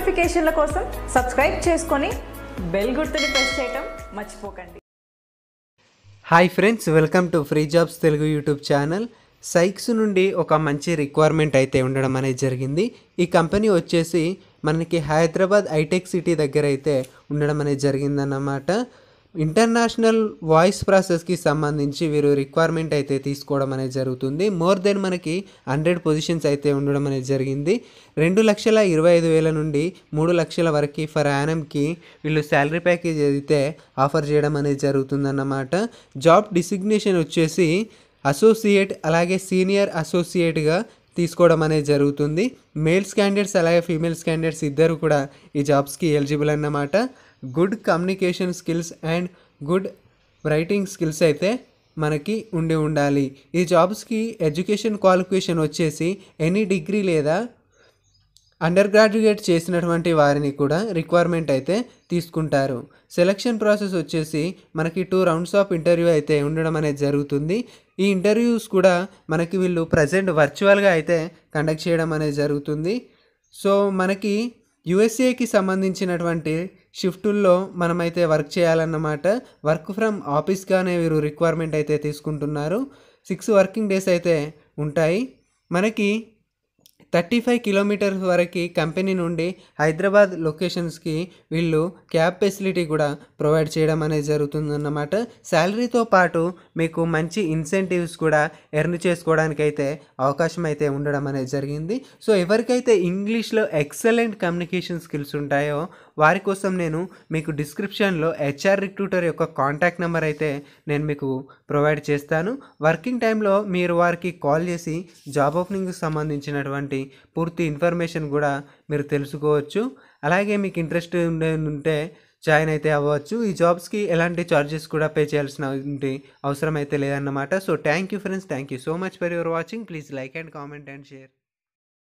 నోటిఫికేషన్ల కోసం సబ్స్క్రైబ్ చేసుకొని బెల్ గుర్తుని ప్రెస్ చేయటం మర్చిపోకండి hi friends welcome to free jobs Telugu YouTube channel సైక్స్ నుండి ఒక మంచి రిక్వైర్మెంట్ అయితే ఉండడం అనేది జరిగింది ఈ కంపెనీ వచ్చేసి మనకి హైదరాబాద్ హైటెక్ సిటీ దగ్గర అయితే ఉండడం అనేది జరిగిందన్నమాట ఇంటర్నేషనల్ వాయిస్ ప్రాసెస్కి సంబంధించి వీరు రిక్వైర్మెంట్ అయితే తీసుకోవడం అనేది జరుగుతుంది మోర్ దెన్ మనకి హండ్రెడ్ పొజిషన్స్ అయితే ఉండడం అనేది జరిగింది రెండు లక్షల ఇరవై ఐదు వేల నుండి మూడు లక్షల వరకు ఫర్ యానమ్కి వీళ్ళు శాలరీ ప్యాకేజ్ అయితే ఆఫర్ చేయడం అనేది జరుగుతుందన్నమాట జాబ్ డిసిగ్నేషన్ వచ్చేసి అసోసియేట్ అలాగే సీనియర్ అసోసియేట్గా తీసుకోవడం అనేది జరుగుతుంది మేల్స్ క్యాండిడేట్స్ అలాగే ఫీమేల్స్ క్యాండిడేట్స్ ఇద్దరు కూడా ఈ జాబ్స్కి ఎలిజిబుల్ అన్నమాట good communication skills and good writing skills అయితే మనకి ఉండి ఉండాలి ఈ జాబ్స్కి ఎడ్యుకేషన్ క్వాలిఫికేషన్ వచ్చేసి ఎనీ డిగ్రీ లేదా అండర్ గ్రాడ్యుయేట్ చేసినటువంటి వారిని కూడా రిక్వైర్మెంట్ అయితే తీసుకుంటారు సెలక్షన్ ప్రాసెస్ వచ్చేసి మనకి టూ రౌండ్స్ ఆఫ్ ఇంటర్వ్యూ అయితే ఉండడం అనేది జరుగుతుంది ఈ ఇంటర్వ్యూస్ కూడా మనకి వీళ్ళు ప్రజెంట్ వర్చువల్గా అయితే కండక్ట్ చేయడం అనేది జరుగుతుంది సో మనకి యుఎస్ఏకి సంబంధించినటువంటి షిఫ్టుల్లో మనమైతే వర్క్ చేయాలన్నమాట వర్క్ ఫ్రమ్ ఆఫీస్గానే వీరు రిక్వైర్మెంట్ అయితే తీసుకుంటున్నారు సిక్స్ వర్కింగ్ డేస్ అయితే ఉంటాయి మనకి థర్టీ ఫైవ్ కిలోమీటర్స్ వరకు కంపెనీ నుండి హైదరాబాద్ లొకేషన్స్కి వీళ్ళు క్యాబ్ ఫెసిలిటీ కూడా ప్రొవైడ్ చేయడం అనేది జరుగుతుందన్నమాట శాలరీతో పాటు మీకు మంచి ఇన్సెంటివ్స్ కూడా ఎర్న్ చేసుకోవడానికి అయితే అవకాశం అయితే ఉండడం అనేది జరిగింది సో ఎవరికైతే ఇంగ్లీష్లో ఎక్సలెంట్ కమ్యూనికేషన్ స్కిల్స్ ఉంటాయో వారి కోసం నేను మీకు డిస్క్రిప్షన్లో హెచ్ఆర్ రిక్రూటర్ యొక్క కాంటాక్ట్ నెంబర్ అయితే నేను మీకు ప్రొవైడ్ చేస్తాను వర్కింగ్ టైంలో మీరు వారికి కాల్ చేసి జాబ్ ఓపెనింగ్కి సంబంధించినటువంటి పూర్తి ఇన్ఫర్మేషన్ కూడా మీరు తెలుసుకోవచ్చు అలాగే మీకు ఇంట్రెస్ట్ ఉంటే జాయిన్ అయితే అవ్వచ్చు ఈ జాబ్స్కి ఎలాంటి ఛార్జెస్ కూడా పే చేయాల్సిన అవసరం అయితే లేదన్నమాట so thank you friends thank you so much for your watching please like and comment and share